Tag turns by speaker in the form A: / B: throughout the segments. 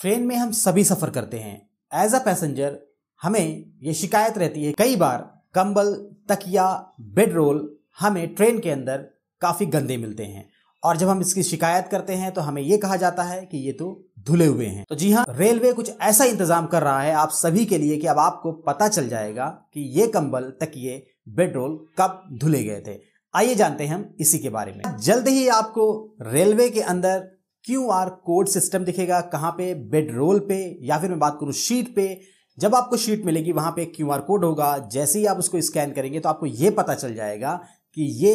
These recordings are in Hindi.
A: ट्रेन में हम सभी सफ़र करते हैं एज अ पैसेंजर हमें ये शिकायत रहती है कई बार कंबल तकिया बेड रोल हमें ट्रेन के अंदर काफ़ी गंदे मिलते हैं और जब हम इसकी शिकायत करते हैं तो हमें ये कहा जाता है कि ये तो धुले हुए हैं तो जी हाँ रेलवे कुछ ऐसा इंतजाम कर रहा है आप सभी के लिए कि अब आपको पता चल जाएगा कि ये कंबल तकिए बेड रोल कब धुले गए थे आइए जानते हैं हम इसी के बारे में जल्द ही आपको रेलवे के अंदर क्यू आर कोड सिस्टम दिखेगा कहाँ पे बेड रोल पे या फिर मैं बात करूँ शीट पे जब आपको शीट मिलेगी वहाँ पे क्यू आर कोड होगा जैसे ही आप उसको स्कैन करेंगे तो आपको ये पता चल जाएगा कि ये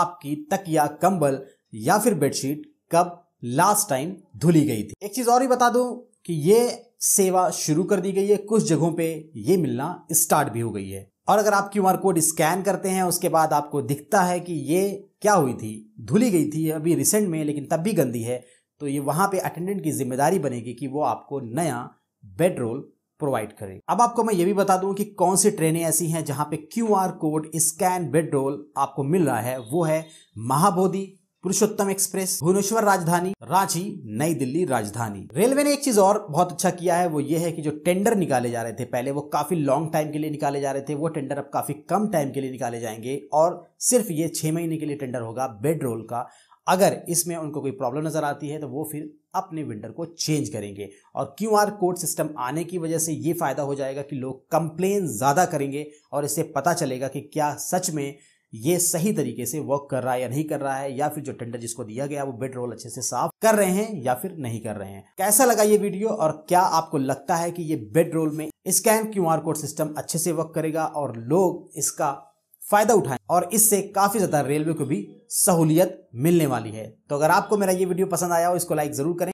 A: आपकी तकिया कंबल या फिर बेडशीट कब लास्ट टाइम धुली गई थी एक चीज़ और ही बता दूं कि ये सेवा शुरू कर दी गई है कुछ जगहों पे ये मिलना स्टार्ट भी हो गई है और अगर आप क्यू आर कोड स्कैन करते हैं उसके बाद आपको दिखता है कि ये क्या हुई थी धुली गई थी अभी रिसेंट में लेकिन तब भी गंदी है तो ये वहाँ पे अटेंडेंट की जिम्मेदारी बनेगी कि वो आपको नया बेड रोल प्रोवाइड करें अब आपको मैं ये भी बता दूं कि कौन सी ट्रेनें ऐसी हैं जहाँ पे Q R code scan bed roll आपको मिल रहा है वो है महाबोधि पुरुषोत्तम एक्सप्रेस भुवनेश्वर राजधानी रांची नई दिल्ली राजधानी रेलवे ने एक चीज और बहुत अच्छा किया है वो ये है कि जो टेंडर निकाले जा रहे थे पहले वो काफी लॉन्ग टाइम के लिए निकाले जा रहे थे वो टेंडर अब काफी कम टाइम के लिए निकाले जाएंगे और सिर्फ ये छह महीने के लिए टेंडर होगा बेड रोल का अगर इसमें उनको कोई प्रॉब्लम नज़र आती है तो वो फिर अपने वेंडर को चेंज करेंगे और क्यू आर कोड सिस्टम आने की वजह से ये फ़ायदा हो जाएगा कि लोग कंप्लेन ज़्यादा करेंगे और इससे पता चलेगा कि क्या सच में ये सही तरीके से वर्क कर रहा है या नहीं कर रहा है या फिर जो टेंडर जिसको दिया गया वो बेड रोल अच्छे से साफ कर रहे हैं या फिर नहीं कर रहे हैं कैसा लगा ये वीडियो और क्या आपको लगता है कि ये बेड रोल में स्कैन क्यू कोड सिस्टम अच्छे से वर्क करेगा और लोग इसका फ़ायदा उठाएं और इससे काफ़ी ज़्यादा रेलवे को भी सहूलियत मिलने वाली है तो अगर आपको मेरा ये वीडियो पसंद आया हो इसको लाइक ज़रूर करें